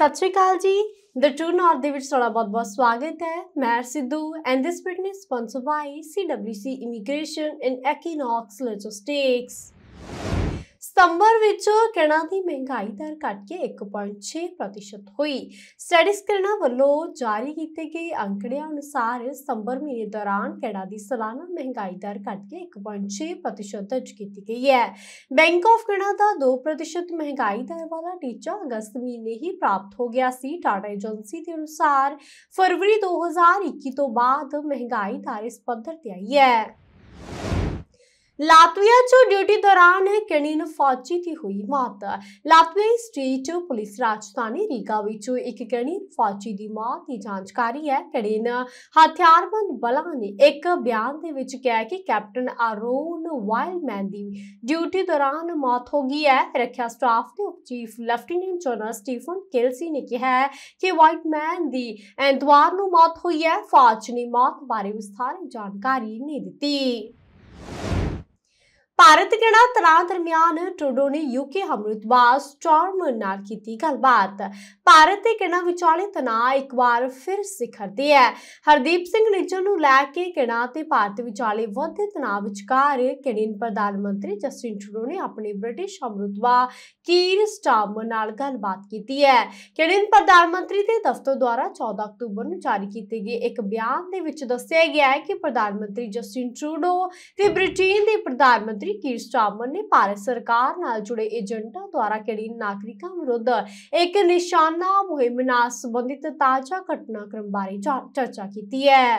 ਸਤਿ ਸ਼੍ਰੀ ਅਕਾਲ ਜੀ ਦ to north ਦੇ ਵਿੱਚ ਤੁਹਾਡਾ ਬਹੁਤ-ਬਹੁਤ ਸਵਾਗਤ ਹੈ ਮੈਂ Sidhu and this fitness sponsored by CWC immigration in Equinox logistics ਸਤੰਬਰ ਵਿੱਚ ਕਣਾਂ ਦੀ ਮਹਿੰਗਾਈ ਦਰ ਘਟ ਕੇ 1.6% ਹੋਈ ਸਟੈਟਿਸ ਕਿਰਨਾ ਵੱਲੋਂ ਜਾਰੀ ਕੀਤੇ ਗਏ ਅੰਕੜਿਆਂ ਅਨੁਸਾਰ ਸਤੰਬਰ ਮਹੀਨੇ ਦੌਰਾਨ ਕਣਾਂ ਦੀ ਸਾਲਾਨਾ ਮਹਿੰਗਾਈ ਦਰ ਘਟ ਕੇ 1.6% ਦਰਜ ਕੀਤੀ ਗਈ ਹੈ ਬੈਂਕ ਆਫ ਕਣਾ ਦਾ 2% ਮਹਿੰਗਾਈ ਦਰ ਵਾਲਾ ਟੀਚਾ ਅਗਸਤ ਮਹੀਨੇ ਹੀ ਪ੍ਰਾਪਤ ਹੋ ਗਿਆ ਸੀ ਟਾਟਾ ਏਜੰਸੀ ਦੇ ਅਨੁਸਾਰ ਫਰਵਰੀ 2021 ਤੋਂ ਬਾਅਦ ਮਹਿੰਗਾਈ ਦਰ ਇਸ ਪੱਧਰ ਤੇ ਆਈ ਹੈ ਲਾਤਵੀਆ 'ਚ ਡਿਊਟੀ ਦੌਰਾਨ ਕਿਣੀ ਨੂੰ ਫੌਜੀ ਦੀ ਹੋਈ ਮੌਤ ਲਾਤਵੀਆ ਸਟੇਟ ਪੁਲਿਸ ਰਾਜਧਾਨੀ ਰੀਗਾ ਵਿੱਚ ਇੱਕ ਕਿਣੀ ਫੌਜੀ ਦੀ ਮੌਤ ਦੀ ਜਾਂਚ ਕਰ ਰਹੀ ਹੈ ਕਿਣੀ ਹਥਿਆਰਬੰਦ ਬਲਾਂ ਨੇ ਇੱਕ ਬਿਆਨ ਦੇ ਵਿੱਚ ਕਿਹਾ ਕਿ ਕੈਪਟਨ ਆਰੋਨ ਵਾਈਲਮੈਨ ਦੀ ਡਿਊਟੀ ਦੌਰਾਨ ਮੌਤ ਹੋ ਗਈ ਹੈ ਰੱਖਿਆ ਸਟਾਫ ਦੇ ਉਪ chief lieutenant general Stephen Kelsey ਨੇ ਕਿਹਾ ਹੈ ਕਿ ਵਾਈਲਮੈਨ ਦੀ ਐਂਦਵਾਰ ਨੂੰ ਮੌਤ ਹੋਈ ਹੈ ਫੌਜ ਨੇ ਮੌਤ ਬਾਰੇ ਵਿਸਥਾਰ ਜਾਣਕਾਰੀ ਨਹੀਂ ਦਿੱਤੀ ਭਾਰਤ ਕਿਹੜਾ ਤਣਾਅ ਦਰਮਿਆਨ ਟਰੂਡੋ ਨੇ ਯੂਕੇ ਹਮਰਤਬਾਜ਼ ਸਟਾਰਮ ਨਾਲ ਕੀਤੀ ਗੱਲਬਾਤ ਭਾਰਤ ਤੇ ਕੈਨੇਡਾ ਵਿਚਾਲੇ ਤਣਾਅ ਇੱਕ ਵਾਰ ਫਿਰ ਸਿਖਰ ਤੇ ਹੈ ਹਰਦੀਪ ਸਿੰਘ ਨਿੱਜਰ ਨੂੰ ਲੈ ਕੇ ਕੈਨੇਡਾ ਤੇ ਭਾਰਤ ਵਿਚਾਲੇ ਵੱਧੇ ਤਣਾਅ ਵਿਚਕਾਰ ਕੈਨੇਡੀਅਨ ਪ੍ਰਧਾਨ ਮੰਤਰੀ ਜਸਟਿਨ ਟਰੂਡੋ ਨੇ ਆਪਣੇ ਬ੍ਰਿਟਿਸ਼ ਹਮਰਤਬਾ ਕੀਰ ਸਟਾਰਮ ਨਾਲ ਗੱਲਬਾਤ ਕੀਤੀ ਹੈ ਕੈਨੇਡੀਅਨ ਪ੍ਰਧਾਨ ਮੰਤਰੀ ਦੇ ਦਫ਼ਤਰ ਦੁਆਰਾ 14 ਅਕਤੂਬਰ ਨੂੰ ਜਾਰੀ ਕੀਤੇ ਗਏ ਇੱਕ ਬਿਆਨ ਦੇ ਵਿੱਚ ਦੱਸਿਆ ਗਿਆ ਹੈ ਕਿ ਪ੍ਰਧਾਨ ਮੰਤਰੀ ਜਸਟਿਨ ਟਰੂਡੋ ਤੇ ਬ੍ਰਿਟੇਨ ਦੇ ਪ੍ਰਧਾਨ ਮੰਤਰੀ ਮੰਤਰੀ ਕੀਰਤ ਚਾਮਨ ਨੇ ਭਾਰਤ ਸਰਕਾਰ ਨਾਲ ਜੁੜੇ ਏਜੰਟਾਂ ਦੁਆਰਾ ਕਿਹੜੀ ਨਾਗਰਿਕਾਂ ਵਿਰੁੱਧ ਇੱਕ ਨਿਸ਼ਾਨਾ ਮੁਹਿੰਮ ਨਾਲ ਸੰਬੰਧਿਤ ਤਾਜ਼ਾ ਘਟਨਾਕ੍ਰਮ ਬਾਰੇ ਚਰਚਾ ਕੀਤੀ ਹੈ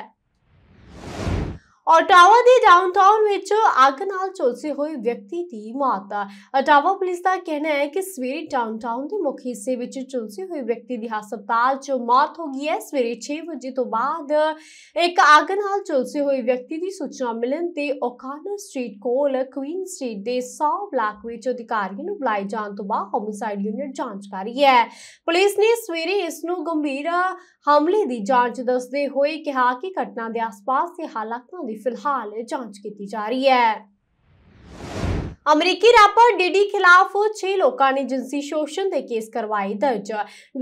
ਓਟਾਵਾ ਦੇ ਡਾਊਨਟਾਊਨ ਵਿੱਚ ਅੱਗ ਨਾਲ ਝੁਲਸੇ ਹੋਏ ਵਿਅਕਤੀ ਦੀ ਮੌਤ ਓਟਾਵਾ ਪੁਲਿਸ ਦਾ ਕਹਿਣਾ ਹੈ ਕਿ ਸਵੇਰੇ ਡਾਊਨਟਾਊਨ ਦੇ ਮੁੱਖ ਹਿੱਸੇ ਵਿੱਚ ਝੁਲਸੇ ਹੋਏ ਵਿਅਕਤੀ ਦੀ ਹਸਪਤਾਲ 'ਚ ਮੌਤ ਹੋ ਗਈ ਹੈ ਸਵੇਰੇ 6 ਵਜੇ ਤੋਂ ਬਾਅਦ ਇੱਕ ਅੱਗ ਨਾਲ ਝੁਲਸੇ ਹੋਏ ਵਿਅਕਤੀ ਦੀ ਸੂਚਨਾ ਮਿਲਣ ਤੇ ਓਕਾਨਰ ਸਟਰੀਟ ਕੋਲ ਕੁਈਨ ਸਟਰੀਟ ਦੇ 100 ਬਲਾਕ ਵਿੱਚ ਅਧਿਕਾਰੀਆਂ ਨੂੰ ਬੁਲਾਏ ਜਾਣ ਤੋਂ ਬਾਅਦ ਹੋਮਿਸਾਈਡ ਯੂਨਿਟ ਜਾਂਚ ਕਰ ਰਹੀ ਹੈ ਪੁਲਿਸ ਨੇ ਸਵੇਰੇ ਇਸ ਨੂੰ ਗੰਭੀਰ ਹਮਲੇ ਦੀ ਜਾਂਚ ਦੱਸਦੇ ਹੋਏ ਕਿਹਾ ਕਿ ਘਟਨਾ ਦੇ ਆਸ-ਪਾਸ ਦੇ ਹਾਲਾਤਾਂ ਦੀ ਫਿਲਹਾਲ ਜਾਂਚ ਕੀਤੀ ਜਾ ਰਹੀ ਹੈ ਅਮਰੀਕੀ ਰੈਪਰ ਡੀਡੀ ਖਿਲਾਫ 6 ਲੋਕਾਂ ਨੇ ਜਿੰਸੀ ਸ਼ੋਸ਼ਣ ਦੇ ਕੇਸ ਕਰਵਾਏ ਦਰਜ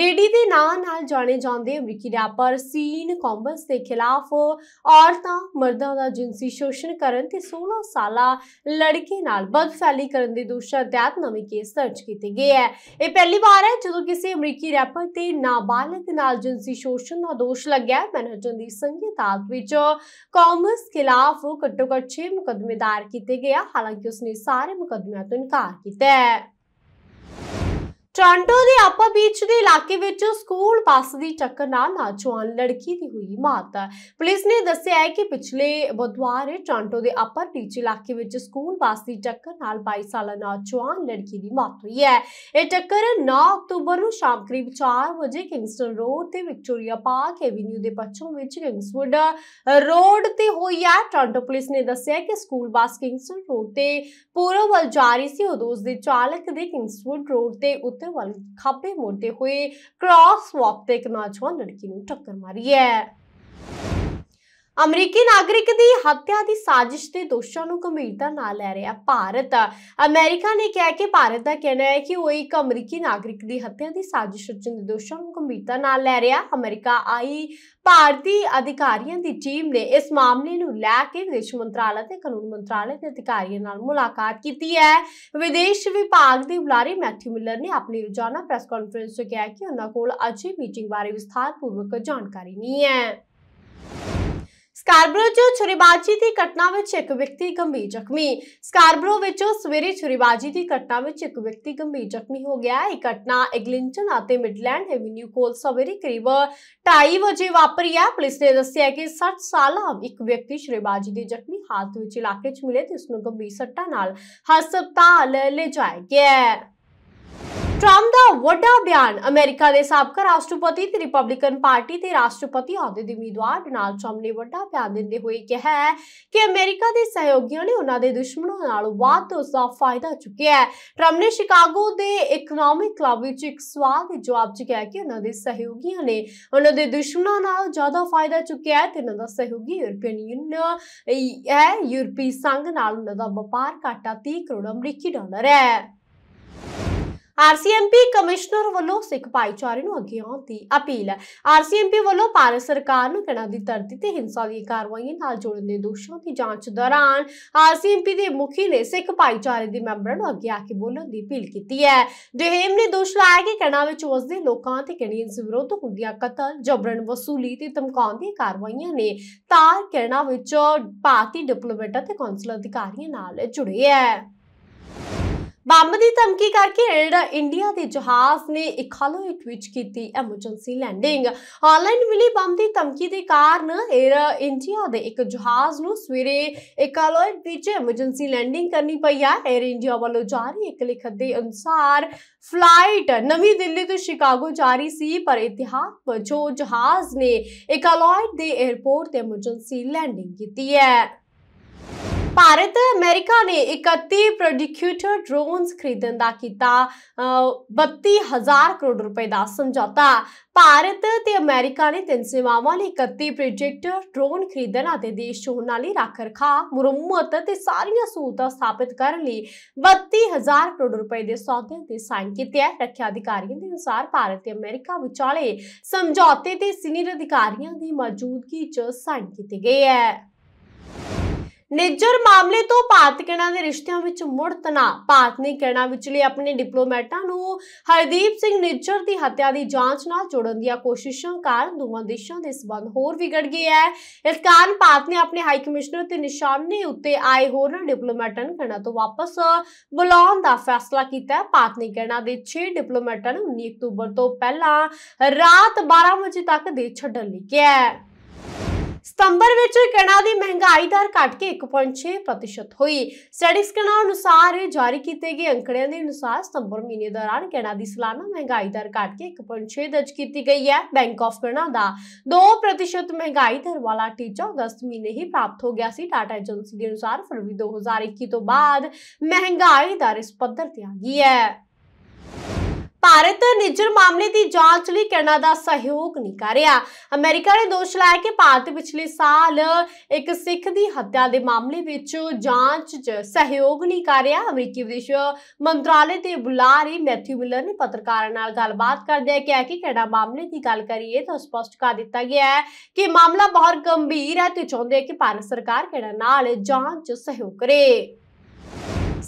ਡੀਡੀ ਦੇ ਨਾਂ ਨਾਲ ਜਾਣੇ ਜਾਂਦੇ ਅਮਰੀਕੀ ਰੈਪਰ ਸੀਨ ਕੰਬਸ ਦੇ ਖਿਲਾਫ ਔਰਤਾਂ ਮਰਦਾਂ ਦਾ ਜਿੰਸੀ ਸ਼ੋਸ਼ਣ ਕਰਨ ਤੇ 16 ਸਾਲਾ ਲੜਕੀ ਨਾਲ ਬਦਫੈਲੀ ਕਰਨ ਦੇ ਦੋਸ਼ਾਂ ਤਹਿਤ ਨਵੇਂ ਕੇਸ ਦਰਜ ਕੀਤੇ ਗਏ ਹੈ ਇਹ ਪਹਿਲੀ ਵਾਰ ਹੈ ਜਦੋਂ ਕਿਸੇ ਅਮਰੀਕੀ ਰੈਪਰ ਤੇ ਨਾਬਾਲਗ ਨਾਲ ਜਿੰਸੀ ਸ਼ੋਸ਼ਣ ਦਾ ਦੋਸ਼ ਲੱਗਿਆ ਮੈਨਹਟਨ ਦੀ ਸੰਗੀਤ ਅਦਾਲਤ ਵਿੱਚ ਕੰਬਸ ਖਿਲਾਫ ਘੱਟੋ-ਘੱਟ 6 ਮੁਕਦਮੇਦਾਰ ਕੀਤੇ ਗਏ ਹਾਲਾਂਕਿ ਉਸਨੇ ਸਾਰੇ ਸਾਰੇ ਮੁਕੱਦਮਿਆਂ ਤੋਂ ਇਨਕਾਰ ਕੀਤਾ ਹੈ ਟੋਰਾਂਟੋ ਦੇ ਆਪਾ ਬੀਚ ਦੇ ਇਲਾਕੇ ਵਿੱਚ ਸਕੂਲ ਬੱਸ ਦੀ ਟੱਕਰ ਨਾਲ ਨੌਜਵਾਨ ਲੜਕੀ ਦੀ ਹੋਈ ਮੌਤ ਹੈ ਪੁਲਿਸ ਨੇ ਦੱਸਿਆ ਹੈ ਕਿ ਪਿਛਲੇ ਬੁੱਧਵਾਰ ਟੋਰਾਂਟੋ ਦੇ ਆਪਾ ਬੀਚ ਇਲਾਕੇ ਵਿੱਚ ਸਕੂਲ ਬੱਸ ਦੀ ਟੱਕਰ ਨਾਲ 22 ਸਾਲਾ ਨੌਜਵਾਨ ਲੜਕੀ ਦੀ ਮੌਤ ਹੋਈ ਹੈ ਇਹ ਟੱਕਰ 9 ਅਕਤੂਬਰ ਨੂੰ ਸ਼ਾਮ ਕਰੀਬ 4 ਵਜੇ ਕਿੰਗਸਟਨ ਰੋਡ ਤੇ ਵਿਕਟੋਰੀਆ ਪਾਰਕ ਐਵੇਨਿਊ ਦੇ ਪੱਛਮ ਵਿੱਚ ਕਿੰਗਸਵੁੱਡ ਰੋਡ ਤੇ ਹੋਈ ਹੈ ਟੋਰਾਂਟੋ ਪੁਲਿਸ ਨੇ ਦੱਸਿਆ ਕਿ ਸਕੂਲ ਬੱਸ ਕਿੰਗਸਟਨ ਰੋਡ ਤੇ ਪੂਰਬ ਵੱਲ ਜਾ ਰਹੀ ਸੀ ਉਦੋਂ ਉਸ ਦੇ ਚਾਲਕ ਦੇ ਕਿੰਗਸਵੁੱਡ ਰੋਡ ਤੇ ਤੇ ਵੱਲ ਖਾਬੇ ਮੋੜਦੇ ਹੋਏ ਕ੍ਰਾਸ ਵਾਕ ਤੇ ਇੱਕ ਨੌਜਵਾਨ ਲੜਕੀ ਨੂੰ ਟੱਕਰ ਮਾਰੀ ਹੈ ਅਮਰੀਕੀ ਨਾਗਰਿਕ ਦੀ ਹੱਤਿਆ ਦੀ ਸਾਜ਼ਿਸ਼ ਦੇ ਦੋਸ਼ਾਂ ਨੂੰ ਗੰਭੀਰਤਾ ਨਾਲ ਲੈ ਰਿਹਾ ਭਾਰਤ ਅਮਰੀਕਾ ਨੇ ਕਿਹਾ ਕਿ ਭਾਰਤ ਦਾ ਕਹਿਣਾ ਹੈ ਕਿ ਉਹ ਇੱਕ ਅਮਰੀਕੀ ਨਾਗਰਿਕ ਦੀ ਹੱਤਿਆ ਦੀ ਸਾਜ਼ਿਸ਼ ਦੇ ਦੋਸ਼ਾਂ ਨੂੰ ਗੰਭੀਰਤਾ ਨਾਲ ਲੈ ਰਿਹਾ ਅਮਰੀਕਾ ਆਈ ਭਾਰਤੀ ਅਧਿਕਾਰੀਆਂ ਦੀ ਟੀਮ ਨੇ ਇਸ ਮਾਮਲੇ ਨੂੰ ਲੈ ਕੇ ਵਿਦੇਸ਼ ਮੰਤਰਾਲੇ ਤੇ ਕਾਨੂੰਨ ਮੰਤਰਾਲੇ ਦੇ ਅਧਿਕਾਰੀਆਂ ਨਾਲ ਮੁਲਾਕਾਤ ਕੀਤੀ ਹੈ ਵਿਦੇਸ਼ ਵਿਭਾਗ ਦੇ ਬੁਲਾਰੇ ਮੈਥਿਊ ਮਿਲਰ ਨੇ ਆਪਣੀ ਰੋਜ਼ਾਨਾ ਪ੍ਰੈਸ ਕਾਨਫਰੰਸ 'ਚ ਕਿਹਾ ਕਿ ਉਹਨਾਂ ਕੋਲ ਅਜੇ ਮੀਟਿੰਗ ਬਾਰੇ ਵਿਸਥਾਰਪੂਰਵਕ ਜਾਣਕਾਰੀ ਨਹੀਂ ਹੈ ਸਕਾਰਬਰੋ 'ਚ ਛੁਰੀਬਾਜ਼ੀ ਦੀ ਘਟਨਾ ਵਿੱਚ ਇੱਕ ਵਿਅਕਤੀ ਗੰਭੀਰ ਜ਼ਖਮੀ ਸਕਾਰਬਰੋ ਵਿੱਚ ਸਵੇਰੇ ਛੁਰੀਬਾਜ਼ੀ ਦੀ ਘਟਨਾ ਵਿੱਚ ਇੱਕ ਵਿਅਕਤੀ ਗੰਭੀਰ ਜ਼ਖਮੀ ਹੋ ਗਿਆ ਇਹ ਘਟਨਾ ਐਗਲਿੰਟਨ ਅਤੇ ਮਿਡਲੈਂਡ ਐਵਨਿਊ ਕੋਲ ਸਵੇਰੇ ਕਰੀਬ 2:30 ਵਜੇ ਵਾਪਰੀ ਹੈ ਪੁਲਿਸ ਨੇ ਦੱਸਿਆ ਕਿ 60 ਸਾਲਾ ਇੱਕ ਵਿਅਕਤੀ ਛੁਰੀਬਾਜ਼ੀ ਦੇ ਜ਼ਖਮੀ ਹਾਲਤ ਵਿੱਚ ਇਲਾਕੇ 'ਚ ਮਿਲੇ ਤੇ ਉਸ ਨੂੰ ਗੰਭੀਰ ਸੱਟਾਂ ਨਾਲ ਹਸਪਤਾਲ ਲੈ ਜਾਇਆ ਗਿਆ ਟਰੰਪ ਦਾ ਵੱਡਾ ਬਿਆਨ ਅਮਰੀਕਾ ਦੇ ਸਾਬਕਾ ਰਾਸ਼ਟਰਪਤੀ ਤੇ ਰਿਪਬਲਿਕਨ ਪਾਰਟੀ ਦੇ ਰਾਸ਼ਟਰਪਤੀ ਅਹੁਦੇ ਦੇ ਉਮੀਦਵਾਰ ਡੋਨਾਲਡ ਟਰੰਪ ਨੇ ਵੱਡਾ ਬਿਆਨ ਦਿੰਦੇ ਹੋਏ ਕਿਹਾ ਹੈ ਕਿ ਅਮਰੀਕਾ ਦੇ ਸਹਿਯੋਗੀਆਂ ਨੇ ਉਹਨਾਂ ਦੇ ਦੁਸ਼ਮਣਾਂ ਨਾਲ ਵੱਧ ਤੋਂ ਉਸ ਫਾਇਦਾ ਚੁੱਕਿਆ ਹੈ ਟਰੰਪ ਨੇ ਸ਼ਿਕਾਗੋ ਦੇ ਇਕਨੋਮਿਕ ਕਲੱਬ ਵਿੱਚ ਇੱਕ ਸਵਾਲ ਦੇ ਜਵਾਬ 'ਚ ਕਿਹਾ ਕਿ ਉਹਨਾਂ ਦੇ ਸਹਿਯੋਗੀਆਂ ਨੇ ਉਹਨਾਂ ਦੇ ਦੁਸ਼ਮਣਾਂ ਨਾਲ ਜ਼ਿਆਦਾ ਫਾਇਦਾ ਚੁੱਕਿਆ ਹੈ ਤੇ ਉਹਨਾਂ ਦਾ ਸਹਿਯੋਗੀ ਯੂਰਪੀਅਨ ਯੂਨੀਅਨ ਹੈ ਯੂਰਪੀ ਸੰਘ ਨਾਲ ਉਹਨਾਂ ਦਾ ਵਪਾਰ ਘਾਟਾ 30 ਕਰੋੜ ਅਮਰੀਕੀ ਡਾਲਰ ਹੈ ਆਰਸੀਐਮਪੀ ਕਮਿਸ਼ਨਰ ਵੱਲੋਂ ਸਿੱਖ ਭਾਈਚਾਰੇ ਨੂੰ ਅੱਗੇ ਆਉਣ ਦੀ ਅਪੀਲ ਆਰਸੀਐਮਪੀ ਵੱਲੋਂ ਭਾਰਤ ਸਰਕਾਰ ਨੂੰ ਕਣਾ ਦੀ ਧਰਤੀ ਤੇ ਹਿੰਸਾ ਦੀ ਕਾਰਵਾਈਆਂ ਨਾਲ ਜੁੜਨ ਦੇ ਦੋਸ਼ਾਂ ਦੀ ਜਾਂਚ ਦੌਰਾਨ ਆਰਸੀਐਮਪੀ ਦੇ ਮੁਖੀ ਨੇ ਸਿੱਖ ਭਾਈਚਾਰੇ ਦੇ ਮੈਂਬਰਾਂ ਨੂੰ ਅੱਗੇ ਆ ਕੇ ਬੋਲਣ ਦੀ ਅਪੀਲ ਕੀਤੀ ਹੈ ਜਹੇਮ ਨੇ ਦੋਸ਼ ਲਾਇਆ ਕਿ ਕਣਾ ਵਿੱਚ ਵਸਦੇ ਲੋਕਾਂ ਤੇ ਕੈਨੇਡੀਅਨਸ ਵਿਰੁੱਧ ਹੁੰਦੀਆਂ ਕਤਲ ਜਬਰਨ ਵਸੂਲੀ ਤੇ ਧਮਕਾਉਣ ਦੀਆਂ ਕਾਰਵਾਈਆਂ ਨੇ ਤਾਂ ਕਣਾ ਵਿੱਚ ਭਾਰਤੀ ਡਿਪਲੋਮੈਟਾਂ ਤੇ ਕੌਂਸਲ ਅਧਿਕਾਰੀਆਂ ਨਾਲ ਜੁੜੇ ਹੈ ਬੰਬ ਦੀ ਧਮਕੀ ਕਰਕੇ 에ਅਰ ਇੰਡੀਆ ਦੇ ਜਹਾਜ਼ ਨੇ ਇਖਾਲੋ ਇੱਕ ਵਿੱਚ ਕੀਤੀ ਐਮਰਜੈਂਸੀ ਲੈਂਡਿੰਗ ਆਨਲਾਈਨ ਮਿਲੀ ਬੰਬ ਦੀ ਧਮਕੀ ਦੇ ਕਾਰਨ 에ਅਰ ਇੰਡੀਆ ਦੇ ਇੱਕ ਜਹਾਜ਼ ਨੂੰ ਸਵੇਰੇ ਇਖਾਲੋ ਵਿੱਚ ਐਮਰਜੈਂਸੀ ਲੈਂਡਿੰਗ ਕਰਨੀ ਪਈ ਆ 에ਅਰ ਇੰਡੀਆ ਵੱਲੋਂ ਜਾਰੀ ਇੱਕ ਲਿਖਤ ਦੇ ਅਨੁਸਾਰ ਫਲਾਈਟ ਨਵੀਂ ਦਿੱਲੀ ਤੋਂ ਸ਼ਿਕਾਗੋ ਜਾ ਰਹੀ ਸੀ ਪਰ ਇਤਿਹਾਸ ਵਜੋਂ ਜਹਾਜ਼ ਨੇ ਇਖਾਲੋ ਦੇ 에ਅਰਪੋਰਟ ਤੇ ਐਮਰਜੈਂਸੀ ਲੈਂਡਿੰਗ ਕੀਤੀ ਹੈ ਭਾਰਤ ਅਮਰੀਕਾ ਨੇ 31 ਪ੍ਰੋਡਿਕਿਊਟਰ ਡਰੋਨਸ ਖਰੀਦਣ ਦਾ ਕੀਤਾ 32000 ਕਰੋੜ ਰੁਪਏ ਦਾ ਸਮਝੌਤਾ ਭਾਰਤ ਤੇ ਅਮਰੀਕਾ ਨੇ ਤਿੰਨ ਸੇਵਾਵਾਂ ਲਈ 31 ਪ੍ਰੋਜੈਕਟਰ ਡਰੋਨ ਖਰੀਦਣ ਅਤੇ ਦੇਸ਼ ਚੋਣਾਂ ਲਈ ਰੱਖ-ਰਖਾ ਮੁਰੰਮਤ ਤੇ ਸਾਰੀਆਂ ਸਹੂਲਤਾਂ ਸਥਾਪਿਤ ਕਰਨ ਲਈ 32000 ਕਰੋੜ ਰੁਪਏ ਦੇ ਸੌਦੇ ਤੇ ਸਾਈਨ ਕੀਤੇ ਹੈ ਰੱਖਿਆ ਅਧਿਕਾਰੀਆਂ ਦੇ ਅਨੁਸਾਰ ਭਾਰਤ ਤੇ ਅਮਰੀਕਾ ਵਿਚਾਲੇ ਸਮਝੌਤੇ ਤੇ ਸੀਨੀਅਰ ਅਧਿਕਾਰੀਆਂ ਦੀ ਮੌਜੂਦਗੀ 'ਚ ਸਾਈਨ ਕੀਤੇ ਗਏ ਹੈ ਨਿੱਜਰ ਮਾਮਲੇ ਤੋਂ ਭਾਰਤ ਕੈਨਾ ਦੇ ਰਿਸ਼ਤਿਆਂ ਵਿੱਚ ਮੁੜ ਤਣਾ ਭਾਰਤ ਨੇ ਕੈਨਾ ਵਿਚਲੇ ਆਪਣੇ ਡਿਪਲੋਮੈਟਾਂ ਨੂੰ ਹਰਦੀਪ ਸਿੰਘ ਨਿੱਜਰ ਦੀ ਹੱਤਿਆ ਦੀ ਜਾਂਚ ਨਾਲ ਜੋੜਨ ਦੀਆਂ ਕੋਸ਼ਿਸ਼ਾਂ ਕਾਰਨ ਦੋਵਾਂ ਦੇਸ਼ਾਂ ਦੇ ਸਬੰਧ ਹੋਰ ਵਿਗੜ ਗਏ ਹੈ ਇਸ ਕਾਰਨ ਭਾਰਤ ਨੇ ਆਪਣੇ ਹਾਈ ਕਮਿਸ਼ਨਰ ਤੇ ਨਿਸ਼ਾਨੇ ਉੱਤੇ ਆਏ ਹੋਰਨਾਂ ਡਿਪਲੋਮੈਟਾਂ ਨੂੰ ਕੈਨਾ ਤੋਂ ਵਾਪਸ ਬੁਲਾਉਣ ਦਾ ਫੈਸਲਾ ਕੀਤਾ ਭਾਰਤ ਨੇ ਕੈਨਾ ਦੇ 6 ਡਿਪਲੋਮੈਟਾਂ ਨੂੰ 19 ਅਕਤੂਬਰ ਤੋਂ ਪਹਿਲਾਂ ਰਾਤ 12 ਵਜੇ ਤੱਕ ਦੇ ਛੱਡਣ ਲਈ ਕਿਹਾ ਹੈ ਸਤੰਬਰ ਵਿੱਚ ਕਣਾਂ ਦੀ ਮਹਿੰਗਾਈ ਦਰ ਘਟ ਕੇ 1.6% ਹੋਈ ਸਟੈਟਿਸਟਿਕਸ ਕਣਾਂ ਅਨੁਸਾਰ ਜਾਰੀ ਕੀਤੇ ਗਏ ਅੰਕੜਿਆਂ ਦੇ ਅਨੁਸਾਰ ਸਤੰਬਰ ਮਹੀਨੇ ਦੌਰਾਨ ਕਣਾਂ ਦੀ ਸਾਲਾਨਾ ਮਹਿੰਗਾਈ ਦਰ ਘਟ ਕੇ 1.6 ਦਰਜ ਕੀਤੀ ਗਈ ਹੈ ਬੈਂਕ ਆਫ ਕਣਾਂ ਦਾ 2% ਮਹਿੰਗਾਈ ਦਰ ਵਾਲਾ ਟੀਚਾ ਅਗਸਤ ਮਹੀਨੇ ਹੀ ਪ੍ਰਾਪਤ ਹੋ ਗਿਆ ਸੀ ਟਾਟਾ ਏਜੰਸੀ ਦੇ ਅਨੁਸਾਰ ਫਰਵਰੀ 2021 ਤੋਂ ਬਾਅਦ ਮਹਿੰਗਾਈ ਦਰ ਇਸ ਪੱਧਰ ਤੇ ਆ ਗਈ ਹੈ ਭਾਰਤ ਨਿੱਜਰ ਮਾਮਲੇ ਦੀ ਜਾਂਚ ਲਈ ਕੈਨੇਡਾ ਸਹਿਯੋਗ ਨਹੀਂ ਕਰ ਰਿਹਾ ਅਮਰੀਕਾ ਨੇ ਦੋਸ਼ ਲਾਇਆ ਕਿ ਭਾਰਤ ਪਿਛਲੇ ਸਾਲ ਇੱਕ ਸਿੱਖ ਦੀ ਹੱਤਿਆ ਦੇ ਮਾਮਲੇ ਵਿੱਚ ਜਾਂਚ 'ਚ ਸਹਿਯੋਗ ਨਹੀਂ ਕਰ ਰਿਹਾ ਅਮਰੀਕੀ ਵਿਦੇਸ਼ ਮੰਤਰਾਲੇ ਦੇ ਬੁਲਾਰੇ ਮੈਥਿਊ ਮਿਲਰ ਨੇ ਪੱਤਰਕਾਰਾਂ ਨਾਲ ਗੱਲਬਾਤ ਕਰਦਿਆਂ ਕਿਹਾ ਕਿ ਕੈਨੇਡਾ ਮਾਮਲੇ ਦੀ ਗੱਲ ਕਰੀਏ ਤਾਂ ਸਪਸ਼ਟ ਕਰ ਦਿੱਤਾ ਗਿਆ ਹੈ ਕਿ ਮਾਮਲਾ ਬਹੁਤ ਗੰਭੀਰ ਹੈ ਤੇ ਚਾਹੁੰਦੇ ਕਿ ਭਾਰਤ ਸਰਕਾਰ ਕੈਨੇਡਾ ਨਾਲ ਜਾਂਚ 'ਚ ਸਹਿਯੋਗ ਕਰੇ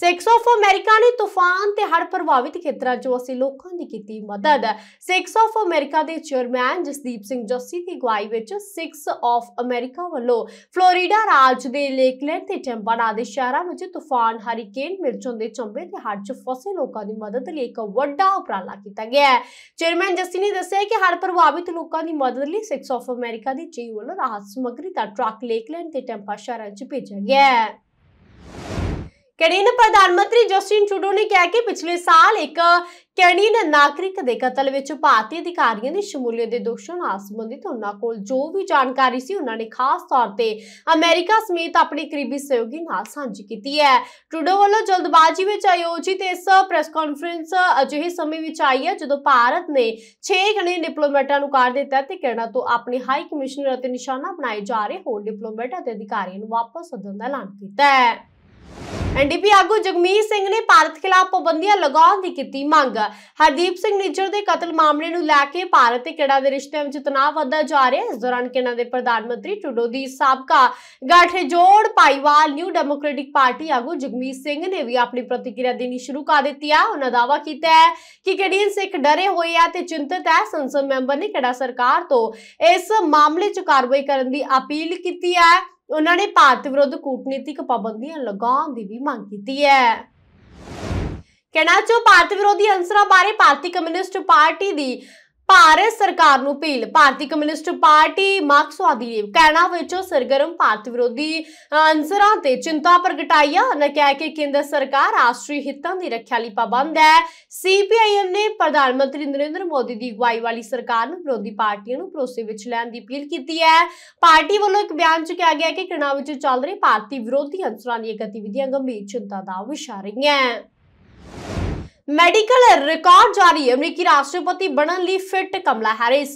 ਸਿਕਸ ਆਫ ਅਮਰੀਕਾ ਨੇ ਤੂਫਾਨ ਤੇ ਹੜ੍ਹ ਪ੍ਰਭਾਵਿਤ ਖੇਤਰਾਂ 'ਚ ਵਸੇ ਲੋਕਾਂ ਦੀ ਕੀਤੀ ਮਦਦ ਸਿਕਸ ਆਫ ਅਮਰੀਕਾ ਦੇ ਚੇਅਰਮੈਨ ਜਸਦੀਪ ਸਿੰਘ ਜੱਸੀ ਦੀ ਗਵਾਹੀ ਵਿੱਚ ਸਿਕਸ ਆਫ ਅਮਰੀਕਾ ਵੱਲੋਂ ਫਲੋਰੀਡਾ ਰਾਜ ਦੇ ਲੇਕਲੈਂਡ ਤੇ ਟੈਂਪਾ ਟੈਂਪਾਨਾ ਦੇ ਸ਼ਹਿਰਾਂ ਵਿੱਚ ਤੂਫਾਨ ਹਰੀਕੇਨ ਮਿਰਚੋਂ ਦੇ ਚੰਬੇ ਤੇ ਹੜ੍ਹ 'ਚ ਫਸੇ ਲੋਕਾਂ ਦੀ ਮਦਦ ਲਈ ਇੱਕ ਵੱਡਾ ਉਪਰਾਲਾ ਕੀਤਾ ਗਿਆ ਚੇਅਰਮੈਨ ਜਸਦੀਪ ਨੇ ਦੱਸਿਆ ਕਿ ਹੜ੍ਹ ਪ੍ਰਭਾਵਿਤ ਲੋਕਾਂ ਦੀ ਮਦਦ ਲਈ ਸਿਕਸ ਆਫ ਅਮਰੀਕਾ ਦੀ ਟੀਮ ਵੱਲੋਂ ਰਾਹਤ ਸਮੱਗਰੀ ਦਾ ਟਰੱਕ ਲੇਕਲੈਂਡ ਤੇ ਟੈਂਪਾ ਸ਼ਹਿਰਾਂ 'ਚ ਭੇਜਿਆ ਗਿਆ ਹੈ ਕੈਨੇਡੀਅਨ ਪ੍ਰਧਾਨ ਮੰਤਰੀ ਜਸਟਿਨ ਟਰੂਡੋ ਨੇ ਕਿਹਾ ਕਿ ਪਿਛਲੇ ਸਾਲ ਇੱਕ ਕੈਨੇਡੀਅਨ ਨਾਗਰਿਕ ਦੇ ਕਤਲ ਵਿੱਚ ਭਾਰਤੀ ਅਧਿਕਾਰੀਆਂ ਦੀ ਸ਼ਮੂਲੀਅਤ ਦੇ ਦੋਸ਼ਾਂ ਨਾਲ ਸੰਬੰਧਿਤ ਉਹਨਾਂ ਕੋਲ ਜੋ ਵੀ ਜਾਣਕਾਰੀ ਸੀ ਉਹਨਾਂ ਨੇ ਖਾਸ ਤੌਰ ਤੇ ਅਮਰੀਕਾ ਸਮੇਤ ਆਪਣੇ ਕਰੀਬੀ ਸਹਿਯੋਗੀ ਨਾਲ ਸਾਂਝੀ ਕੀਤੀ ਹੈ ਟਰੂਡੋ ਵੱਲੋਂ ਜਲਦਬਾਜ਼ੀ ਵਿੱਚ ਆਯੋਜਿਤ ਇਸ ਪ੍ਰੈਸ ਕਾਨਫਰੰਸ ਅਜਿਹੇ ਸਮੇਂ ਵਿੱਚ ਆਈ ਹੈ ਜਦੋਂ ਭਾਰਤ ਨੇ 6 ਗਣੇ ਡਿਪਲੋਮੈਟਾਂ ਨੂੰ ਕਾਰ ਦਿੱਤਾ ਤੇ ਕੈਨੇਡਾ ਤੋਂ ਆਪਣੇ ਹਾਈ ਕਮਿਸ਼ਨਰ ਅਤੇ ਨਿਸ਼ਾਨਾ ਬਣਾਏ ਜਾ ਰਹੇ ਹੋਰ ਡਿਪਲੋਮੈਟਾਂ ਤੇ ਅਧਿਕਾਰੀਆਂ ਨੂੰ ਵਾਪਸ ਸੱਦਣ ਦਾ ਐਲਾਨ ਕੀਤਾ ਹੈ ਐਨਡੀਪੀ ਆਗੂ ਜਗਮੀਤ ਸਿੰਘ ਨੇ ਭਾਰਤ ਖਿਲਾਫ ਪਾਬੰਦੀਆਂ ਲਗਾਉਣ ਦੀ ਕੀਤੀ ਮੰਗ ਹਰਦੀਪ ਸਿੰਘ ਨਿੱਜਰ ਦੇ ਕਤਲ ਮਾਮਲੇ ਨੂੰ ਲੈ ਕੇ ਭਾਰਤ ਤੇ ਕਿਹੜਾ ਦੇ ਰਿਸ਼ਤੇ ਵਿੱਚ ਤਣਾਅ ਵਧਦਾ ਜਾ ਰਿਹਾ ਹੈ ਇਸ ਦੌਰਾਨ ਕਿਹਨਾਂ ਦੇ ਪ੍ਰਧਾਨ ਮੰਤਰੀ ਟਰੂਡੋ ਦੀ ਸਾਬਕਾ ਗਠਜੋੜ ਪਾਈਵਾਲ ਨਿਊ ਡੈਮੋਕ੍ਰੈਟਿਕ ਪਾਰਟੀ ਆਗੂ ਜਗਮੀਤ ਸਿੰਘ ਨੇ ਵੀ ਆਪਣੀ ਪ੍ਰਤੀਕਿਰਿਆ ਦੇਣੀ ਸ਼ੁਰੂ ਕਰ ਦਿੱਤੀ ਹੈ ਉਹਨਾਂ ਦਾਵਾ ਕੀਤਾ ਹੈ ਕਿ ਕੈਨੇਡੀਅਨ ਸਿੱਖ ਡਰੇ ਹੋਏ ਆ ਤੇ ਚਿੰਤਤ ਹੈ ਸੰਸਦ ਮੈਂਬਰ ਨੇ ਕਿਹੜਾ ਸਰਕਾਰ ਤੋਂ ਇਸ ਮਾਮਲੇ 'ਚ ਕਾਰਵਾਈ ਕਰਨ ਦੀ ਅਪੀਲ ਕੀਤੀ ਹੈ ਉਹਨਾਂ ਨੇ ਭਾਰਤ ਵਿਰੁੱਧ ਕੂਟਨੀਤਿਕ ਪਾਬੰਦੀਆਂ ਲਗਾਉਣ ਦੀ ਵੀ ਮੰਗ ਕੀਤੀ ਹੈ ਕਹਿਣਾ ਚੋ ਭਾਰਤ ਵਿਰੋਧੀ ਅੰਸਰਾਂ ਬਾਰੇ ਭਾਰਤੀ ਕਮਿਊਨਿਸਟ ਪਾਰਟੀ ਦੀ ਭਾਰਤ ਸਰਕਾਰ ਨੂੰ ਅਪੀਲ ਭਾਰਤੀ ਕਮਿਊਨਿਸਟ ਪਾਰਟੀ ਮਾਰਕਸਵਾਦੀ ਨੇ ਕਹਿਣਾ ਵਿੱਚੋਂ ਸਰਗਰਮ ਭਾਰਤ ਵਿਰੋਧੀ ਅੰਸਰਾਂ ਤੇ ਚਿੰਤਾ ਪ੍ਰਗਟਾਈਆ ਨਾ ਕਹਿ ਕੇ ਕੇਂਦਰ ਸਰਕਾਰ ਆਸ਼ਰੀ ਹਿੱਤਾਂ ਦੀ ਰੱਖਿਆ ਲਈ ਪਾਬੰਦ ਹੈ ਸੀਪੀਆਈਐਮ ਨੇ ਪ੍ਰਧਾਨ ਮੰਤਰੀ ਨਰਿੰਦਰ ਮੋਦੀ ਦੀ ਅਗਵਾਈ ਵਾਲੀ ਸਰਕਾਰ ਨੂੰ ਵਿਰੋਧੀ ਪਾਰਟੀਆਂ ਨੂੰ ਭਰੋਸੇ ਵਿੱਚ ਲੈਣ ਦੀ ਅਪੀਲ ਕੀਤੀ ਹੈ ਪਾਰਟੀ ਵੱਲੋਂ ਇੱਕ ਬਿਆਨ 'ਚ ਕਿਹਾ ਗਿਆ ਕਿ ਕਿਰਨਾ ਵਿੱਚ ਚੱਲ ਰਹੇ ਭਾਰਤੀ ਵਿਰੋਧੀ ਅੰਸਰਾਂ ਦੀਆਂ ਗਤੀਵਿਧੀਆਂ ਗੰਭੀਰ ਚਿੰਤਾ ਦਾ ਵਿਸ਼ਾ ਰਹੀਆਂ ਮੈਡੀਕਲ ਰਿਕਾਰਡ ਜਾਰੀ ਅਮਰੀਕੀ ਰਾਸ਼ਟਰਪਤੀ ਬਣਨ ਲਈ ਫਿੱਟ ਕਮਲਾ ਹੈਰਿਸ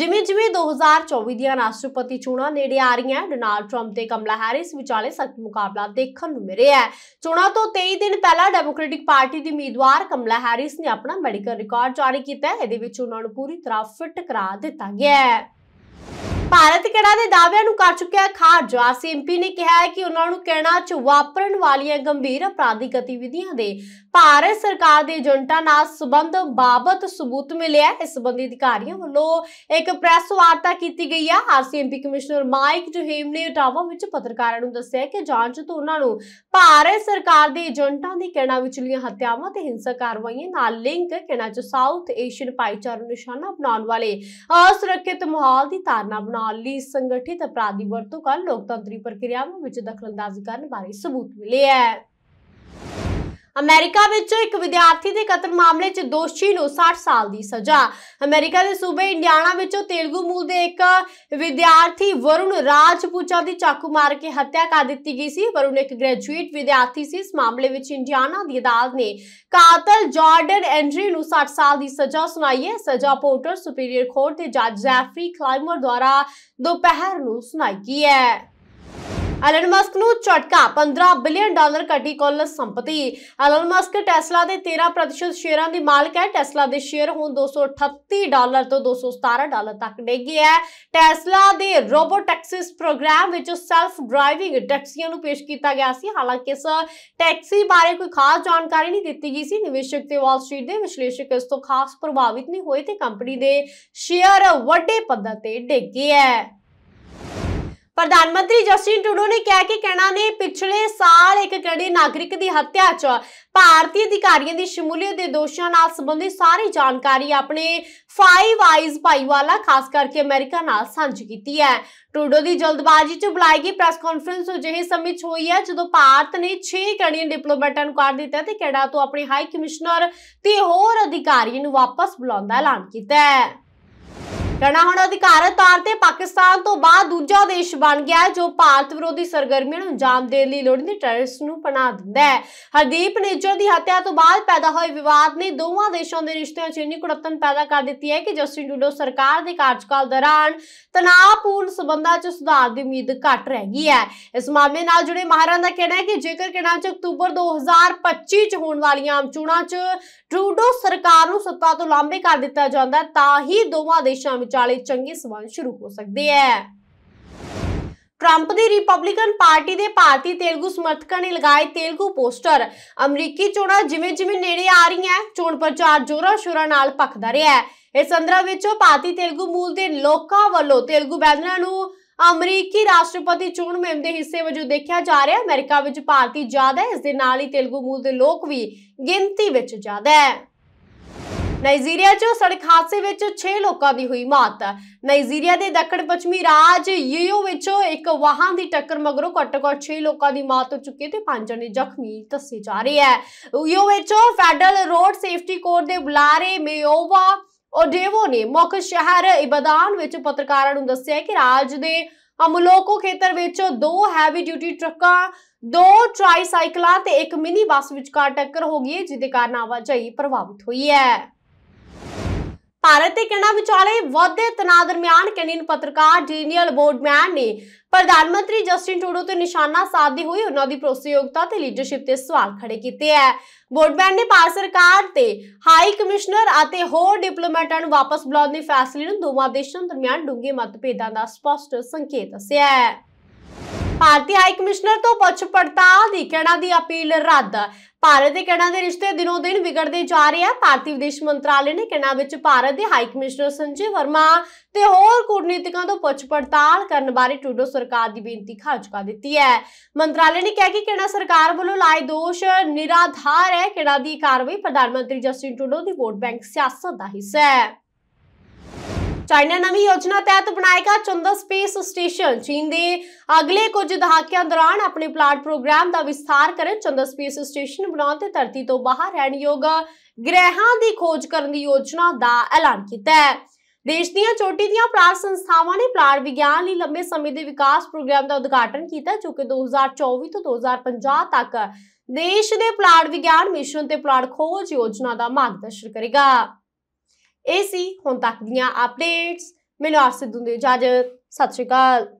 ਜਿਵੇਂ ਜਿਵੇਂ 2024 ਦੀਆਂ ਰਾਸ਼ਟਰਪਤੀ ਚੋਣਾਂ ਨੇੜੇ ਆ ਰਹੀਆਂ ਡੋਨਾਲਡ ਟਰੰਪ ਤੇ ਕਮਲਾ ਹੈਰਿਸ ਵਿਚਾਲੇ ਸਖਤ ਮੁਕਾਬਲਾ ਦੇਖਣ ਨੂੰ ਮਿਲਿਆ ਹੈ ਚੋਣਾਂ ਤੋਂ 23 ਦਿਨ ਪਹਿਲਾਂ ਡੈਮੋਕ੍ਰੈਟਿਕ ਪਾਰਟੀ ਦੀ ਉਮੀਦਵਾਰ ਕਮਲਾ ਹੈਰਿਸ ਨੇ ਆਪਣਾ ਮੈਡੀਕਲ ਰਿਕਾਰਡ ਜਾਰੀ ਕੀਤਾ ਇਹਦੇ ਵਿੱਚ ਉਹਨਾਂ ਨੂੰ ਪੂਰੀ ਤਰ੍ਹਾਂ ਫਿੱਟ ਕਰਾ ਦਿੱਤਾ ਗਿਆ ਹੈ ਭਾਰਤ ਕੈਨੇਡਾ ਦੇ ਦਾਅਵਿਆਂ ਨੂੰ ਕਰ ਚੁੱਕਿਆ ਖਾਰਜ ਆਸੀਐਮਪੀ ਨੇ ਕਿਹਾ ਹੈ ਕਿ ਉਹਨਾਂ ਨੂੰ ਕੈਨੇਡਾ 'ਚ ਵਾਪਰਨ ਵਾਲੀਆਂ ਗੰਭੀਰ ਅਪਰਾਧਿਕ ਗਤੀਵਿਧੀਆਂ ਦੇ ਭਾਰਤ ਸਰਕਾਰ ਦੇ ਏਜੰਟਾਂ ਨਾਲ ਸਬੰਧ ਬਾਬਤ ਸਬੂਤ ਮਿਲਿਆ ਇਸ ਸੰਬੰਧੀ ਅਧਿਕਾਰੀਆਂ ਵੱਲੋਂ ਇੱਕ ਪ੍ਰੈਸ ਵਾਰਤਾ ਕੀਤੀ ਗਈ ਆ ਆਰਸੀਐਮਪੀ ਕਮਿਸ਼ਨਰ ਮਾਈਕ ਜੋਹੇਮ ਨੇ ਟਾਵਾ ਵਿੱਚ ਪੱਤਰਕਾਰਾਂ ਨੂੰ ਦੱਸਿਆ ਕਿ ਜਾਂਚ ਤੋਂ ਉਹਨਾਂ ਨੂੰ ਭਾਰਤ ਸਰਕਾਰ ਦੇ ਏਜੰਟਾਂ ਦੀ ਕਹਿਣਾ ਵਿਚਲੀਆਂ ਹੱਤਿਆਵਾਂ ਤੇ ਹਿੰਸਕ ਕਾਰਵਾਈਆਂ ਨਾਲ ਲਿੰਕ ਕਹਿਣਾ ਚ ਸਾਊਥ ਏਸ਼ੀਅਨ ਭਾਈਚਾਰੇ ਨੂੰ ਨਿਸ਼ਾਨਾ ਬਣਾਉਣ ਵਾਲੇ ਅਸੁਰੱਖਿਅਤ ਮਾਹੌਲ ਦੀ ਧਾਰਨਾ ਬਣਾਉਣ ਲਈ ਸੰਗਠਿਤ ਅਪਰਾਧੀ ਵਰਤੋਂ ਕਰ ਲੋਕਤੰਤਰੀ ਪ੍ਰਕਿਰਿਆਵਾਂ ਵਿੱਚ ਦਖਲਅੰਦਾਜ਼ੀ ਕਰਨ ਬਾਰੇ ਸਬੂਤ ਮਿਲੇ ਹੈ ਅਮਰੀਕਾ ਵਿੱਚ ਇੱਕ ਵਿਦਿਆਰਥੀ ਦੇ ਕਤਲ ਮਾਮਲੇ 'ਚ ਦੋਸ਼ੀ ਨੂੰ 60 ਸਾਲ ਦੀ ਸਜ਼ਾ ਅਮਰੀਕਾ ਦੇ ਸੂਬੇ ਇੰਡੀਆਨਾ ਵਿੱਚੋਂ ਤੇਲਗੂ ਮੂਲ ਦੇ ਇੱਕ ਵਿਦਿਆਰਥੀ ਵਰੁਣ ਰਾਜਪੂਚਾ ਦੀ ਚਾਕੂ ਮਾਰ ਕੇ ਹੱਤਿਆ ਕਰ ਦਿੱਤੀ ਗਈ ਸੀ ਵਰੁਣ ਇੱਕ ਗ੍ਰੈਜੂਏਟ ਵਿਦਿਆਰਥੀ ਸੀ ਇਸ ਮਾਮਲੇ ਵਿੱਚ ਇੰਡੀਆਨਾ ਦੀ ਅਦਾਲਤ ਨੇ ਕਾਤਲ ਜਾਰਡਨ ਐਂਡਰੀ ਨੂੰ 60 ਸਾਲ ਦੀ ਸਜ਼ਾ ਸੁਣਾਈ ਹੈ ਸਜ਼ਾ ਪੋਰਟਰ ਸੁਪੀਰੀਅਰ ਕੋਰਟ ਦੇ ਜੱਜ ਜ਼ੈਫਰੀ ਕਲਾਈਮਰ ਦੁਆਰਾ ਦੁਪਹਿਰ ਨੂੰ ਸੁਣਾਈ ਗਈ ਹੈ ਐਲਨ ਮਸਕ ਨੂੰ ਝਟਕਾ 15 ਬਿਲੀਅਨ ਡਾਲਰ ਕੱਢੀ ਕੁੱਲ ਸੰਪਤੀ ਐਲਨ ਮਸਕ ਟੈਸਲਾ ਦੇ 13% ਸ਼ੇਅਰਾਂ ਦੀ ਮਾਲਕ ਹੈ ਟੈਸਲਾ ਦੇ ਸ਼ੇਅਰ ਹੁਣ 238 ਡਾਲਰ ਤੋਂ 217 ਡਾਲਰ ਤੱਕ ਡੇਗੇ ਹੈ ਟੈਸਲਾ ਦੇ ਰੋਬੋ ਟੈਕਸਿਸ ਪ੍ਰੋਗਰਾਮ ਵਿੱਚ ਸੈਲਫ ਡਰਾਈਵਿੰਗ ਟੈਕਸੀਆਂ ਨੂੰ ਪੇਸ਼ ਕੀਤਾ ਗਿਆ ਸੀ ਹਾਲਾਂਕਿ ਇਸ ਟੈਕਸੀ ਬਾਰੇ ਕੋਈ ਖਾਸ ਜਾਣਕਾਰੀ ਨਹੀਂ ਦਿੱਤੀ ਗਈ ਸੀ ਨਿਵੇਸ਼ਕ ਤੇ ਵਾਲ ਸਟਰੀਟ ਦੇ ਵਿਸ਼ਲੇਸ਼ਕ ਇਸ ਤੋਂ ਖਾਸ ਪ੍ਰਭਾਵਿਤ ਨਹੀਂ ਹੋਏ ਤੇ ਕੰਪਨੀ ਦੇ ਸ਼ੇਅਰ ਵੱਡੇ ਪੱਧਰ ਤੇ ਡੇਗੇ ਹੈ ਪ੍ਰਧਾਨ ਮੰਤਰੀ ਜਸਟਿਨ ਟਰੂਡੋ ਨੇ ਕਿਹਾ ਕਿ ਕੈਨੇਡਾ ਨੇ ਪਿਛਲੇ ਸਾਲ ਇੱਕ ਕੈਨੇਡੀ ਨਾਗਰਿਕ ਦੀ ਹੱਤਿਆ 'ਚ ਭਾਰਤੀ ਅਧਿਕਾਰੀਆਂ ਦੀ ਸ਼ਮੂਲੀਅਤ ਦੇ ਦੋਸ਼ਾਂ ਨਾਲ ਸੰਬੰਧਿਤ ਸਾਰੀ ਜਾਣਕਾਰੀ ਆਪਣੇ ਫਾਈਵ ਆਈਜ਼ ਭਾਈਵਾਲਾ ਖਾਸ ਕਰਕੇ ਅਮਰੀਕਾ ਨਾਲ ਸਾਂਝੀ ਕੀਤੀ ਹੈ ਟਰੂਡੋ ਦੀ ਜਲਦਬਾਜ਼ੀ 'ਚ ਬੁਲਾਈ ਗਈ ਪ੍ਰੈਸ ਕਾਨਫਰੰਸ ਜਿਹੇ ਸਮੇਂ 'ਚ ਹੋਈ ਹੈ ਜਦੋਂ ਭਾਰਤ ਨੇ 6 ਕੈਨੇਡੀਅਨ ਡਿਪਲੋਮੈਟਾਂ ਨੂੰ ਕਾਰ ਦਿੱਤਾ ਤੇ ਕੈਨੇਡਾ ਤੋਂ ਆਪਣੇ ਹਾਈ ਕਮਿਸ਼ਨਰ ਤੇ ਹੋਰ ਅਧਿਕਾਰੀਆਂ ਨੂੰ ਵਾਪਸ ਬੁਲਾਉਣ ਦਾ ਐਲਾਨ ਕੀਤਾ ਹੈ ਰਣਾ ਹੁਣ ਅਧਿਕਾਰਤ ਤੌਰ ਤੇ ਪਾਕਿਸਤਾਨ ਤੋਂ ਬਾਅਦ ਦੂਜਾ ਦੇਸ਼ ਬਣ ਗਿਆ ਜੋ ਭਾਰਤ ਵਿਰੋਧੀ ਸਰਗਰਮੀਆਂ ਨੂੰ ਅੰਜਾਮ ਦੇਣ ਲਈ ਲੋੜੀਂਦੇ ਟੈਰਰਿਸ ਨੂੰ ਪਨਾਹ ਦਿੰਦਾ ਹੈ ਹਰਦੀਪ ਨੇਜਰ ਦੀ ਹੱਤਿਆ ਤੋਂ ਬਾਅਦ ਪੈਦਾ ਹੋਏ ਵਿਵਾਦ ਨੇ ਦੋਵਾਂ ਦੇਸ਼ਾਂ ਦੇ ਰਿਸ਼ਤਿਆਂ 'ਚ ਇੰਨੀ ਕੁੜੱਤਨ ਪੈਦਾ ਕਰ ਦਿੱਤੀ ਹੈ ਕਿ ਜਸਟਿਨ ਟਰੂਡੋ ਸਰਕਾਰ ਦੇ ਕਾਰਜਕਾਲ ਦੌਰਾਨ ਤਣਾਅਪੂਰਨ ਸਬੰਧਾਂ 'ਚ ਸੁਧਾਰ ਦੀ ਉਮੀਦ ਘੱਟ ਰਹਿ ਗਈ ਹੈ ਇਸ ਮਾਮਲੇ ਨਾਲ ਜੁੜੇ ਮਹਾਰਾਂ ਦਾ ਕਹਿਣਾ ਹੈ ਕਿ ਜੇਕਰ ਕੈਨੇਡਾ 'ਚ ਅਕਤੂਬਰ 2025 'ਚ ਹੋਣ ਵਾਲੀਆਂ ਆਮ ਚੋਣਾਂ 'ਚ ਟਰੂਡੋ ਸਰਕਾਰ ਨੂੰ ਸੱਤਾ ਤੋਂ ਲਾਂਭੇ ਕਰ ਦਿੱਤਾ ਜਾਂਦਾ ਤਾਂ ਹੀ ਦੋਵਾਂ ਦੇਸ਼ਾਂ ਵਿਚਾਲੇ ਚੰਗੇ ਸਬੰਧ ਸ਼ੁਰੂ ਹੋ ਸਕਦੇ ਐ ਟਰੰਪ ਦੀ ਰਿਪਬਲਿਕਨ ਪਾਰਟੀ ਦੇ ਭਾਰਤੀ ਤੇਲਗੂ ਸਮਰਥਕਾਂ ਨੇ ਲਗਾਏ ਤੇਲਗੂ ਪੋਸਟਰ ਅਮਰੀਕੀ ਚੋਣਾਂ ਜਿਵੇਂ-ਜਿਵੇਂ ਨੇੜੇ ਆ ਰਹੀਆਂ ਚੋਣ ਪ੍ਰਚਾਰ ਜ਼ੋਰਾਂ-ਸ਼ੋਰਾਂ ਨਾਲ ਭਖਦਾ ਰਿਹਾ ਹੈ ਇਸ ਅੰਦਰ ਵਿੱਚ ਭਾਰਤੀ ਤੇਲਗੂ ਮੂਲ ਦੇ ਲੋਕਾਂ ਵੱਲੋਂ ਤੇਲਗੂ ਬੈਨਰਾਂ ਨੂੰ ਅਮਰੀਕੀ ਰਾਸ਼ਟਰਪਤੀ ਚੋਣ ਮੈਂ ਦੇ ਹਿੱਸੇ ਵਜੋਂ ਦੇਖਿਆ ਜਾ ਰਿਹਾ ਅਮਰੀਕਾ ਵਿੱਚ ਭਾਰਤੀ ਜ਼ਿਆਦਾ ਇਸ ਦੇ ਨਾਲ ਹੀ ਤੇਲਗੂ ਮੂਲ ਦੇ ਲੋਕ ਵੀ ਗਿਣਤੀ ਵਿੱਚ ਜ਼ਿਆਦਾ ਹੈ ਨਾਈਜੀਰੀਆ 'ਚ ਸੜਕ ਹਾਦਸੇ ਵਿੱਚ 6 ਲੋਕਾਂ ਦੀ ਹੋਈ ਮੌਤ ਨਾਈਜੀਰੀਆ ਦੇ ਦੱਖਣ ਪੱਛਮੀ ਰਾਜ ਯੂਯੋ ਵਿੱਚ ਇੱਕ ਵਾਹਨ ਦੀ ਟੱਕਰ ਮਗਰੋਂ ਘੱਟੋ-ਘੱਟ 6 ਲੋਕਾਂ ਦੀ ਮੌਤ ਹੋ ਚੁੱਕੀ ਤੇ 5 ਜਣੇ ਜ਼ਖਮੀ ਦੱਸੇ ਜਾ ਰਹੇ ਹੈ ਯੂਯੋ ਵਿੱਚ ਫੈਡਰਲ ਰੋਡ ਸੇਫਟੀ ਕੋਰ ਦੇ ਬੁਲਾਰੇ ਮੇਓਵਾ ਓਡੇਵੋ ਨੇ ਮੁੱਖ ਸ਼ਹਿਰ ਇਬਦਾਨ ਵਿੱਚ ਪੱਤਰਕਾਰਾਂ ਨੂੰ ਦੱਸਿਆ ਕਿ ਰਾਜ ਦੇ ਅਮਲੋਕੋ ਖੇਤਰ ਵਿੱਚ ਦੋ ਹੈਵੀ ਡਿਊਟੀ ਟਰੱਕਾਂ ਦੋ ਟ੍ਰਾਈਸਾਈਕਲਾਂ ਤੇ ਇੱਕ ਮਿਨੀ ਬੱਸ ਵਿਚਕਾਰ ਟੱਕਰ ਹੋ ਗਈ ਜਿਸ ਦੇ ਕਾਰਨ ਆਵਾਜਾਈ ਪ੍ਰਭਾਵਿਤ ਹੋਈ ਹੈ ਭਾਰਤ ਤੇ ਕੈਨੇਡਾ ਵਿਚਾਲੇ ਵਾਧੇ ਤਣਾਅ ਦਰਮਿਆਨ ਕੈਨੇਡੀਅਨ ਪੱਤਰਕਾਰ ਡੇਨੀਅਲ ਬੋਰਡਮੈਨ ਨੇ ਪ੍ਰਧਾਨ ਮੰਤਰੀ ਜਸਟਿਨ ਟਰੂਡੋ ਤੇ ਨਿਸ਼ਾਨਾ ਸਾਧਦੀ ਹੋਈ ਉਹਨਾਂ ਦੀ ਪ੍ਰੋਸੀਯੋਗਤਾ ਤੇ ਲੀਡਰਸ਼ਿਪ ਤੇ ਸਵਾਲ ਖੜੇ ਕੀਤੇ ਹੈ ਬੋਰਡਮੈਨ ਨੇ ਪਾਰ ਸਰਕਾਰ ਤੇ ਹਾਈ ਕਮਿਸ਼ਨਰ ਅਤੇ ਹੋਰ ਡਿਪਲੋਮੈਟਾਂ ਨੂੰ ਵਾਪਸ ਬੁਲਾਉਣ ਦੇ ਫੈਸਲੇ ਨੂੰ ਦੋਵਾਂ ਦੇਸ਼ਾਂ ਦਰਮਿਆਨ ਡੂੰਘੇ ਮਤਭੇਦਾਂ ਦਾ ਸਪਸ਼ਟ ਸੰਕੇਤ ਦੱਸਿਆ ਹੈ ਭਾਰਤੀ ਹਾਈ ਕਮਿਸ਼ਨਰ ਤੋਂ ਪੁੱਛ ਪੜਤਾਲ ਦੀ ਕਹਿਣਾ ਦੀ ਅਪੀਲ ਰੱਦ ਭਾਰਤ ਤੇ ਕੈਨੇਡਾ ਦੇ ਰਿਸ਼ਤੇ ਦਿਨੋ ਦਿਨ ਵਿਗੜਦੇ ਜਾ ਰਹੇ ਆ ਭਾਰਤੀ ਵਿਦੇਸ਼ ਮੰਤਰਾਲੇ ਨੇ ਕੈਨੇਡਾ ਵਿੱਚ ਭਾਰਤ ਦੇ ਹਾਈ ਕਮਿਸ਼ਨਰ ਸੰਜੀਵ ਵਰਮਾ ਤੇ ਹੋਰ ਕੂਟਨੀਤਿਕਾਂ ਤੋਂ ਪੁੱਛ ਪੜਤਾਲ ਕਰਨ ਬਾਰੇ ਟੂਡੋ ਸਰਕਾਰ ਦੀ ਬੇਨਤੀ ਖਾਰਜ ਕਰ ਦਿੱਤੀ ਹੈ ਮੰਤਰਾਲੇ ਨੇ ਕਿਹਾ ਕਿ ਕੈਨੇਡਾ ਸਰਕਾਰ ਵੱਲੋਂ ਲਾਏ ਦੋਸ਼ ਨਿਰਾਧਾਰ ਹੈ ਕੈਨੇਡਾ ਦੀ ਕਾਰਵਾਈ ਪ੍ਰਧਾਨ ਮੰਤਰੀ ਜਸਟਿਨ ਟੂਡੋ ਦੀ ਵੋਟ ਬੈਂਕ ਸਿਆਸਤ ਦਾ ਹਿੱਸਾ ਹੈ ਚਾਈਨਾ ਨਵੀਂ ਯੋਜਨਾ ਤਹਿਤ ਬਣਾਏਗਾ ਚੰਦਰ ਸਪੇਸ ਸਟੇਸ਼ਨ ਚੀਨ ਦੇ ਅਗਲੇ ਕੁਝ ਦਹਾਕਿਆਂ ਦੌਰਾਨ ਆਪਣੇ ਪਲਾਟ ਪ੍ਰੋਗਰਾਮ ਦਾ ਵਿਸਥਾਰ ਕਰਨ ਚੰਦਰ ਸਪੇਸ ਸਟੇਸ਼ਨ ਬਣਾਉਣ ਤੇ ਧਰਤੀ ਤੋਂ ਬਾਹਰ ਰਹਿਣ ਯੋਗ ਗ੍ਰਹਿਾਂ ਦੀ ਖੋਜ ਕਰਨ ਦੀ ਯੋਜਨਾ ਦਾ ਐਲਾਨ ਕੀਤਾ ਹੈ ਦੇਸ਼ ਦੀਆਂ ਚੋਟੀ ਦੀਆਂ ਪ੍ਰਾਰ ਸੰਸਥਾਵਾਂ ਨੇ ਪ੍ਰਾਰ ਵਿਗਿਆਨ ਲਈ ਲੰਬੇ ਸਮੇਂ ਦੇ ਵਿਕਾਸ ਪ੍ਰੋਗਰਾਮ ਦਾ ਉਦਘਾਟਨ ਕੀਤਾ ਜੋ ਕਿ 2024 ਤੋਂ 2050 ਤੱਕ ਦੇਸ਼ ਦੇ ਪ੍ਰਾਰ ਵਿਗਿਆਨ ਮਿਸ਼ਨ ਤੇ ਪ੍ਰਾਰ ਖੋਜ ਯੋਜਨਾ ਦਾ ਮਾਰਗਦਰਸ਼ਨ ਕਰੇਗਾ ਇਹ ਸੀ ਹੁਣ ਤੱਕ ਦੀਆਂ ਅਪਡੇਟਸ ਮੈਨੂੰ ਆਸ ਸਿੱਧੂ ਦੇ ਸਤਿ ਸ਼੍ਰੀ ਅਕਾਲ